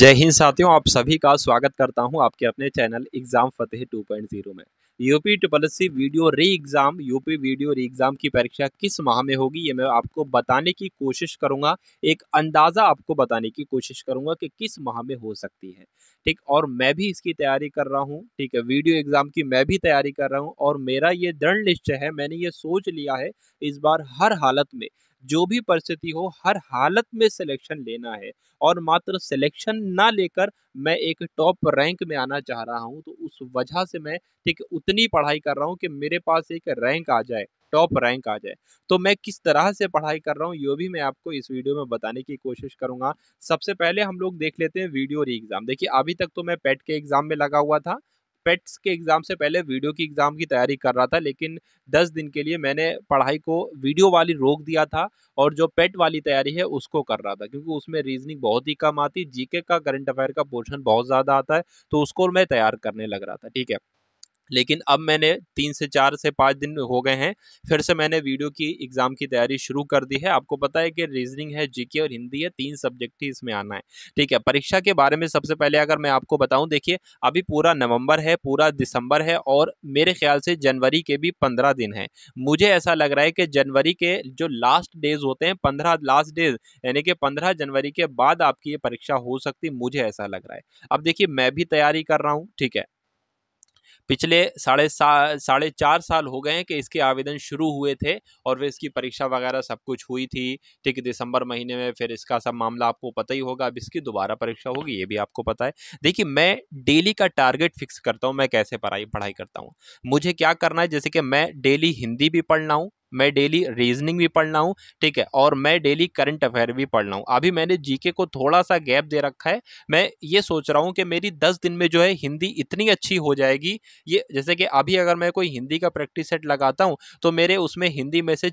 जय हिंद साथियों आप सभी का स्वागत करता हूं आपके अपने चैनल एग्जाम फतेह 2.0 में UP triple C video re exam UP video re exam की परीक्षा किस माह में होगी ये मैं आपको बताने की कोशिश करूंगा एक अंदाज़ा आपको बताने की कोशिश करूंगा कि किस माह में हो सकती है ठीक और मैं भी इसकी तैयारी कर रहा हूँ ठीक है वीडियो एग्ज़ाम की मैं भी तैयारी कर रहा हूँ और मेरा ये दृढ़ निश्चय है मैंने ये सोच लिया है इस बार हर हालत में जो भी परिस्थिति हो हर हालत में सिलेक्शन लेना है और मात्र सिलेक्शन ना लेकर मैं एक टॉप रैंक में आना चाह रहा हूँ तो उस वजह से मैं ठीक उतनी पढ़ाई कर रहा हूँ कि मेरे पास एक रैंक आ जाए टॉप रैंक आ जाए तो मैं किस तरह से पढ़ाई कर रहा हूँ ये भी मैं आपको इस वीडियो में बताने की कोशिश करूंगा सबसे पहले हम लोग देख लेते हैं वीडियो री एग्ज़ाम देखिए अभी तक तो मैं पेट के एग्ज़ाम में लगा हुआ था पेट्स के एग्ज़ाम से पहले वीडियो की एग्ज़ाम की तैयारी कर रहा था लेकिन दस दिन के लिए मैंने पढ़ाई को वीडियो वाली रोक दिया था और जो पेट वाली तैयारी है उसको कर रहा था क्योंकि उसमें रीजनिंग बहुत ही कम आती जीके का करंट अफेयर का पोर्शन बहुत ज़्यादा आता है तो उसको मैं तैयार करने लग रहा था ठीक है लेकिन अब मैंने तीन से चार से पाँच दिन हो गए हैं फिर से मैंने वीडियो की एग्ज़ाम की तैयारी शुरू कर दी है आपको पता है कि रीजनिंग है जीके और हिंदी है तीन सब्जेक्ट ही इसमें आना है ठीक है परीक्षा के बारे में सबसे पहले अगर मैं आपको बताऊं देखिए अभी पूरा नवंबर है पूरा दिसंबर है और मेरे ख्याल से जनवरी के भी पंद्रह दिन है मुझे ऐसा लग रहा है कि जनवरी के जो लास्ट डेज होते हैं पंद्रह लास्ट डेज यानी कि पंद्रह जनवरी के बाद आपकी ये परीक्षा हो सकती मुझे ऐसा लग रहा है अब देखिए मैं भी तैयारी कर रहा हूँ ठीक है पिछले साढ़े सा साढ़े चार साल हो गए हैं कि इसके आवेदन शुरू हुए थे और वे इसकी परीक्षा वगैरह सब कुछ हुई थी ठीक दिसंबर महीने में फिर इसका सब मामला आपको पता ही होगा अब इसकी दोबारा परीक्षा होगी ये भी आपको पता है देखिए मैं डेली का टारगेट फिक्स करता हूँ मैं कैसे पढ़ाई पढ़ाई करता हूँ मुझे क्या करना है जैसे कि मैं डेली हिंदी भी पढ़ रहा हूँ मैं डेली रीजनिंग भी पढ़ रहा हूँ ठीक है और मैं डेली करंट अफेयर भी पढ़ रहा हूँ अभी मैंने जीके को थोड़ा सा गैप दे रखा है मैं ये सोच रहा हूँ कि मेरी दस दिन में जो है हिंदी इतनी अच्छी हो जाएगी ये जैसे कि अभी अगर मैं कोई हिंदी का प्रैक्टिस सेट लगाता हूँ तो मेरे उसमें हिंदी में से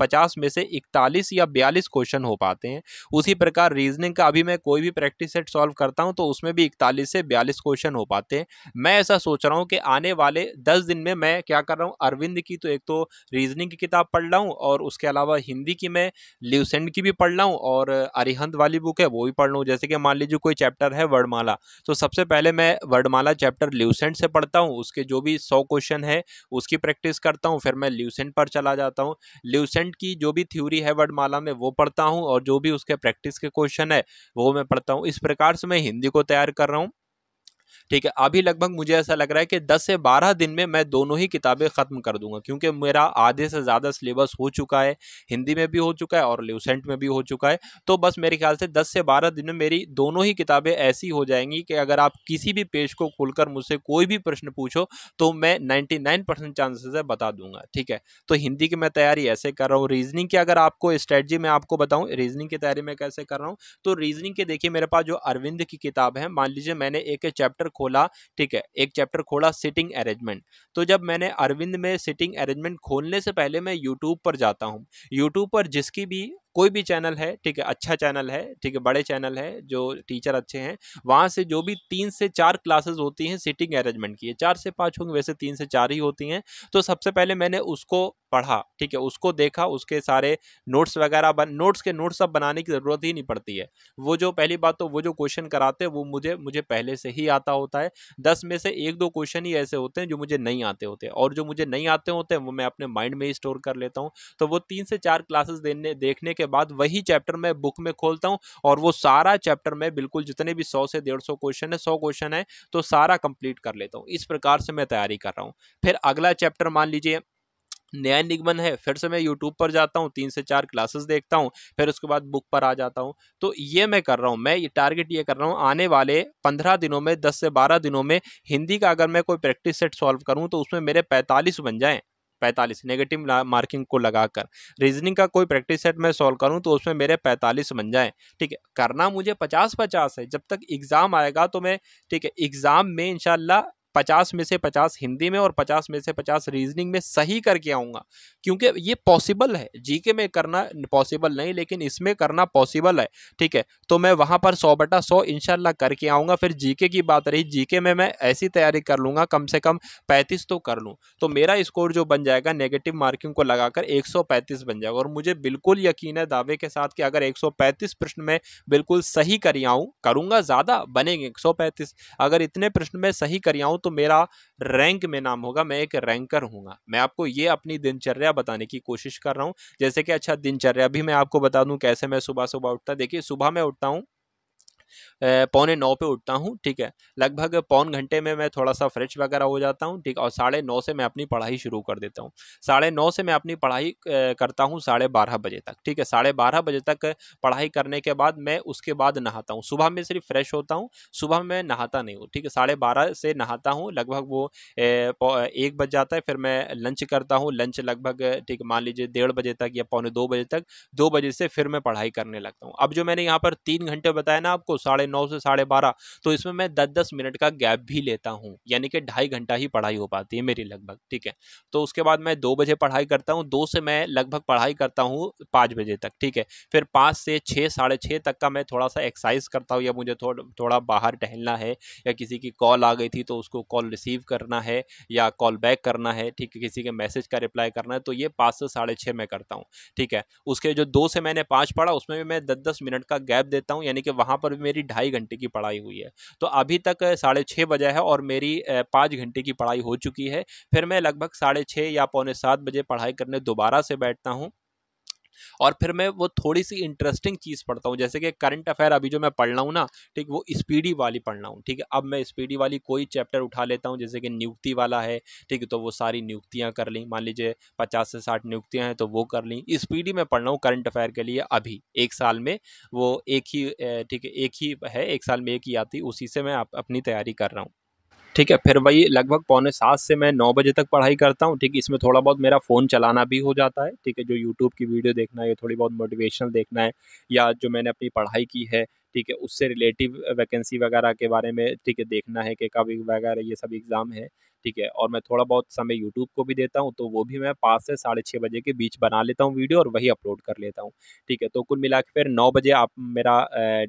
पचास में से इकतालीस या बयालीस क्वेश्चन हो पाते हैं उसी प्रकार रीजनिंग का अभी मैं कोई भी प्रैक्टिस सेट सॉल्व करता हूँ तो उसमें भी इकतालीस से बयालीस क्वेश्चन हो पाते हैं मैं ऐसा सोच रहा हूँ कि आने वाले दस दिन में मैं क्या कर रहा हूँ अरविंद की तो एक तो रीजनिंग की किताब किताब पढ़ रहा हूँ और उसके अलावा हिंदी की मैं ल्यूसेंड की भी पढ़ रहा हूँ और अरिहंत वाली बुक है वो भी पढ़ रहा हूँ जैसे कि मान लीजिए कोई चैप्टर है वर्डमाला तो सबसे पहले मैं वर्डमाला चैप्टर ल्यूसेंट से पढ़ता हूँ उसके जो भी सौ क्वेश्चन है उसकी प्रैक्टिस करता हूँ फिर मैं ल्यूसेंट पर चला जाता हूँ ल्यूसेंट की जो भी थ्योरी है वर्डमाला में वो पढ़ता हूँ और जो भी उसके प्रैक्टिस के क्वेश्चन है वो मैं पढ़ता हूँ इस प्रकार से मैं हिंदी को तैयार कर रहा हूँ ठीक है अभी लगभग मुझे ऐसा लग रहा है कि 10 से 12 दिन में मैं दोनों ही किताबें ख़त्म कर दूंगा क्योंकि मेरा आधे से ज़्यादा सिलेबस हो चुका है हिंदी में भी हो चुका है और ल्यूसेंट में भी हो चुका है तो बस मेरे ख्याल से दस से बारह दिन में मेरी दोनों ही किताबें ऐसी हो जाएंगी कि अगर आप किसी भी पेज को खुलकर मुझसे कोई भी प्रश्न पूछो तो मैं नाइन्टी चांसेस है बता दूंगा ठीक है तो हिंदी की मैं तैयारी ऐसे कर रहा हूँ रीजनिंग की अगर आपको स्ट्रेटजी मैं आपको बताऊँ रीजनिंग की तैयारी मैं कैसे कर रहा हूँ तो रीजनिंग के देखिए मेरे पास जो अरविंद की किताब है मान लीजिए मैंने एक चैप्टर चैप्टर खोला ठीक है एक चैप्टर खोला सिटिंग अरेंजमेंट तो जब मैंने अरविंद में सिटिंग अरेंजमेंट खोलने से पहले मैं यूट्यूब पर जाता हूँ यूट्यूब पर जिसकी भी कोई भी चैनल है ठीक है अच्छा चैनल है ठीक है बड़े चैनल है जो टीचर अच्छे हैं वहाँ से जो भी तीन से चार क्लासेस होती हैं सिटिंग अरेंजमेंट की है चार से पाँच होंगे वैसे तीन से चार ही होती हैं तो सबसे पहले मैंने उसको पढ़ा ठीक है उसको देखा उसके सारे नोट्स वगैरह बन नोट्स के नोट्स अब बनाने की ज़रूरत ही नहीं पड़ती है वो जो पहली बात तो वो जो क्वेश्चन कराते हैं वो मुझे मुझे पहले से ही आता होता है दस में से एक दो क्वेश्चन ही ऐसे होते हैं जो मुझे नहीं आते होते और जो मुझे नहीं आते होते हैं वो मैं अपने माइंड में ही स्टोर कर लेता हूँ तो वो तीन से चार क्लासेस देने देखने के बाद वही चैप्टर मैं बुक में खोलता हूँ और वो सारा चैप्टर मैं बिल्कुल जितने भी सौ से डेढ़ सौ क्वेश्चन है सौ क्वेश्चन है तो सारा कंप्लीट कर लेता हूँ इस प्रकार से मैं तैयारी कर रहा हूँ फिर अगला चैप्टर मान लीजिए न्याय निगमन है फिर से मैं यूट्यूब पर जाता हूँ तीन से चार क्लासेस देखता हूँ फिर उसके बाद बुक पर आ जाता हूँ तो ये मैं कर रहा हूँ मैं ये टारगेट ये कर रहा हूँ आने वाले पंद्रह दिनों में दस से बारह दिनों में हिंदी का अगर मैं कोई प्रैक्टिस सेट सॉल्व करूँ तो उसमें मेरे पैंतालीस बन जाएँ पैंतालीस नेगेटिव मार्किंग को लगाकर रीजनिंग का कोई प्रैक्टिस सेट मैं सॉल्व करूँ तो उसमें मेरे पैंतालीस बन जाएँ ठीक है करना मुझे पचास पचास है जब तक एग्ज़ाम आएगा तो मैं ठीक है एग्ज़ाम में इनशाला पचास में से पचास हिंदी में और पचास में से पचास रीजनिंग में सही करके आऊँगा क्योंकि ये पॉसिबल है जीके में करना पॉसिबल नहीं लेकिन इसमें करना पॉसिबल है ठीक है तो मैं वहाँ पर सौ बटा सौ इनशाला करके आऊँगा फिर जीके की बात रही जीके में मैं ऐसी तैयारी कर लूँगा कम से कम पैंतीस तो कर लूँ तो मेरा स्कोर जो बन जाएगा नेगेटिव मार्किंग को लगाकर एक बन जाएगा और मुझे बिल्कुल यकीन है दावे के साथ कि अगर एक प्रश्न में बिल्कुल सही करियाऊँ करूँगा ज़्यादा बनेंगे एक अगर इतने प्रश्न में सही करियाऊँ तो मेरा रैंक में नाम होगा मैं एक रैंकर हूंगा मैं आपको ये अपनी दिनचर्या बताने की कोशिश कर रहा हूँ जैसे कि अच्छा दिनचर्या भी मैं आपको बता दूँ कैसे मैं सुबह सुबह उठता देखिए सुबह मैं उठता हूँ पौने नौ पे उठता हूँ ठीक है लगभग पौन घंटे में मैं थोड़ा सा फ्रेश वगैरह हो जाता हूँ ठीक और साढ़े नौ से मैं अपनी पढ़ाई शुरू कर देता हूँ साढ़े नौ से मैं अपनी पढ़ाई करता हूँ साढ़े बारह बजे तक ठीक है साढ़े बारह बजे तक पढ़ाई करने के बाद मैं उसके बाद नहाता हूँ सुबह में सिर्फ फ्रेश होता हूँ सुबह में नहाता नहीं हूँ ठीक है साढ़े बारह से नहाता हूँ लगभग वो एक बज जाता है फिर मैं लंच करता हूँ लंच लगभग ठीक मान लीजिए डेढ़ बजे तक या पौने दो बजे तक दो बजे से फिर मैं पढ़ाई करने लगता हूँ अब जो मैंने यहाँ पर तीन घंटे बताया ना आपको साढ़े नौ से साढ़े बारह तो इसमें मैं दस दस मिनट का गैप भी लेता हूँ यानी कि ढाई घंटा ही पढ़ाई हो पाती है मेरी लगभग ठीक है तो उसके बाद मैं दो बजे पढ़ाई करता हूँ दो से मैं लगभग पढ़ाई करता हूँ पाँच बजे तक ठीक है फिर पाँच से छः साढ़े छः तक का मैं थोड़ा सा एक्सरसाइज करता हूँ या मुझे थोड़ा थोड़ा बाहर टहलना है या किसी की कॉल आ गई थी तो उसको कॉल रिसीव करना है या कॉल बैक करना है ठीक है किसी के मैसेज का रिप्लाई करना है तो ये पाँच से साढ़े छः मैं करता हूँ ठीक है उसके जो दो से मैंने पाँच पढ़ा उसमें भी मैं दस दस मिनट का गैप देता हूँ यानी कि वहाँ पर भी मेरी ढाई घंटे की पढ़ाई हुई है तो अभी तक साढ़े छः बजे है और मेरी पाँच घंटे की पढ़ाई हो चुकी है फिर मैं लगभग साढ़े छः या पौने सात बजे पढ़ाई करने दोबारा से बैठता हूँ और फिर मैं वो थोड़ी सी इंटरेस्टिंग चीज़ पढ़ता हूँ जैसे कि करंट अफेयर अभी जो मैं पढ़ रहा हूँ ना ठीक वो स्पीडी वाली पढ़ रहा हूँ ठीक है अब मैं स्पीडी वाली कोई चैप्टर उठा लेता हूँ जैसे कि नियुक्ति वाला है ठीक है तो वो सारी नियुक्तियाँ कर ली मान लीजिए पचास से साठ नियुक्तियाँ हैं तो वो कर ली स्पीडी में पढ़ रहा हूँ करंट अफेयर के लिए अभी एक साल में वो एक ही ठीक है एक ही है एक साल में एक ही आती उसी से मैं अपनी तैयारी कर रहा हूँ ठीक है फिर वही लगभग पौने सात से मैं नौ बजे तक पढ़ाई करता हूँ ठीक है इसमें थोड़ा बहुत मेरा फ़ोन चलाना भी हो जाता है ठीक है जो यूट्यूब की वीडियो देखना है या थोड़ी बहुत मोटिवेशनल देखना है या जो मैंने अपनी पढ़ाई की है ठीक है उससे रिलेटिव वैकेंसी वगैरह के बारे में ठीक है देखना है कि कब वगैरह ये सब एग्ज़ाम है ठीक है और मैं थोड़ा बहुत समय यूट्यूब को भी देता हूँ तो वो भी मैं पाँच से साढ़े छः बजे के बीच बना लेता हूँ वीडियो और वही अपलोड कर लेता हूँ ठीक है तो कुल मिला के फिर नौ बजे आप मेरा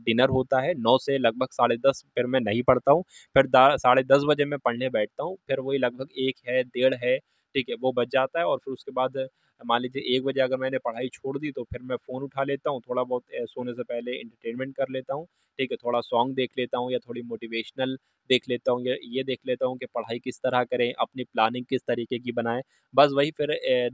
डिनर होता है नौ से लगभग साढ़े दस फिर मैं नहीं पढ़ता हूँ फिर साढ़े दस बजे मैं पढ़ने बैठता हूँ फिर वही लगभग एक है डेढ़ है ठीक है वो बच जाता है और फिर उसके बाद मान लीजिए एक बजे अगर मैंने पढ़ाई छोड़ दी तो फिर मैं फ़ोन उठा लेता हूँ थोड़ा बहुत सोने से पहले इंटरटेनमेंट कर लेता हूँ ठीक है थोड़ा सॉन्ग देख लेता हूँ या थोड़ी मोटिवेशनल देख लेता हूँ या ये देख लेता हूँ कि पढ़ाई किस तरह करें अपनी प्लानिंग किस तरीके की बनाएं बस वही फिर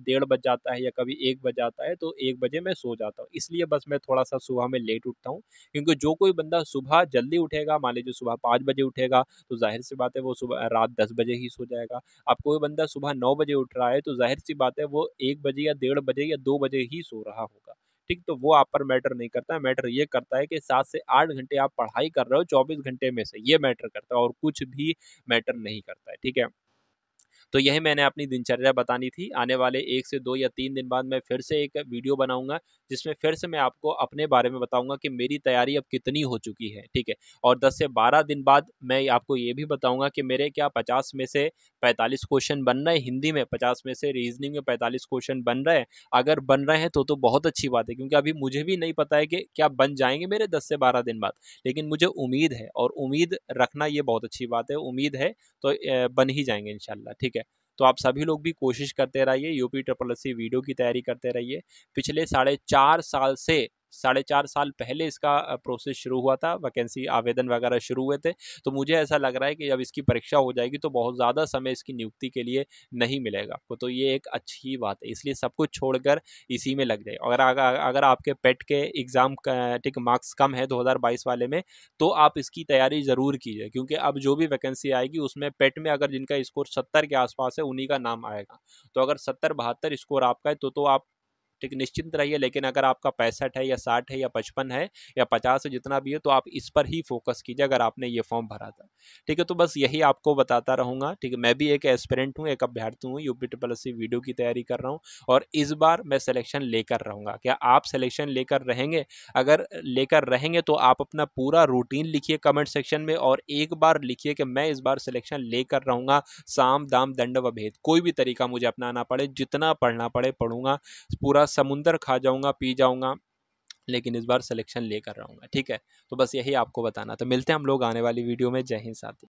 डेढ़ बज जाता है या कभी एक बज जाता है तो एक बजे मैं सो जाता हूँ इसलिए बस मैं थोड़ा सा सुबह में लेट उठता हूँ क्योंकि जो कोई बंदा सुबह जल्दी उठेगा मान लीजिए सुबह पाँच बजे उठेगा तो जाहिर सी बात है वो सुबह रात दस बजे ही सो जाएगा अब कोई बंदा सुबह नौ बजे उठ रहा है तो जाहिर सी बात है वो एक बजे बजे या डेढ़ बजे या दो बजे ही सो रहा होगा ठीक तो वो आप पर मैटर नहीं करता मैटर ये करता है कि सात से आठ घंटे आप पढ़ाई कर रहे हो चौबीस घंटे में से ये मैटर करता है और कुछ भी मैटर नहीं करता है ठीक है तो यही मैंने अपनी दिनचर्या बतानी थी आने वाले एक से दो या तीन दिन बाद मैं फिर से एक वीडियो बनाऊंगा जिसमें फिर से मैं आपको अपने बारे में बताऊंगा कि मेरी तैयारी अब कितनी हो चुकी है ठीक है और दस से बारह दिन बाद मैं आपको ये भी बताऊँगा कि मेरे क्या पचास में से पैंतालीस क्वेश्चन बन रहे हैं हिंदी में पचास में से रीजनिंग में पैंतालीस क्वेश्चन बन रहे हैं अगर बन रहे हैं तो तो बहुत अच्छी बात है क्योंकि अभी मुझे भी नहीं पता है कि क्या बन जाएंगे मेरे दस से बारह दिन बाद लेकिन मुझे उम्मीद है और उम्मीद रखना ये बहुत अच्छी बात है उम्मीद है तो बन ही जाएंगे इनशाला ठीक है तो आप सभी लोग भी कोशिश करते रहिए यूपी ट्रिपल एस वीडियो की तैयारी करते रहिए पिछले साढ़े चार साल से साढ़े चार साल पहले इसका प्रोसेस शुरू हुआ था वैकेंसी आवेदन वगैरह शुरू हुए थे तो मुझे ऐसा लग रहा है कि जब इसकी परीक्षा हो जाएगी तो बहुत ज़्यादा समय इसकी नियुक्ति के लिए नहीं मिलेगा आपको तो ये एक अच्छी बात है इसलिए सब कुछ छोड़कर इसी में लग जाए अगर अगर आपके पेट के एग्ज़ाम टिक मार्क्स कम है दो वाले में तो आप इसकी तैयारी ज़रूर कीजिए क्योंकि अब जो भी वैकेंसी आएगी उसमें पेट में अगर जिनका स्कोर सत्तर के आसपास है उन्हीं का नाम आएगा तो अगर सत्तर बहत्तर स्कोर आपका है तो, तो आप ठीक निश्चिंत रहिए लेकिन अगर आपका पैंसठ है या साठ है या पचपन है या पचास है जितना भी है तो आप इस पर ही फोकस कीजिए अगर आपने ये फॉर्म भरा था ठीक है तो बस यही आपको बताता रहूँगा ठीक है मैं भी एक एस्पेरेंट हूँ एक अभ्यर्थी हूँ यूपी ट्रिपल एस वीडियो की तैयारी कर रहा हूँ और इस बार मैं सिलेक्शन लेकर रहूँगा क्या आप सिलेक्शन लेकर रहेंगे अगर लेकर रहेंगे तो आप अपना पूरा रूटीन लिखिए कमेंट सेक्शन में और एक बार लिखिए कि मैं इस बार सिलेक्शन लेकर रहूँगा साम दाम दंड व भेद कोई भी तरीका मुझे अपनाना पड़े जितना पढ़ना पड़े पढ़ूंगा पूरा समुंदर खा जाऊँगा पी जाऊँगा लेकिन इस बार सिलेक्शन लेकर रहूँगा ठीक है तो बस यही आपको बताना तो मिलते हैं हम लोग आने वाली वीडियो में जय हिंद साथी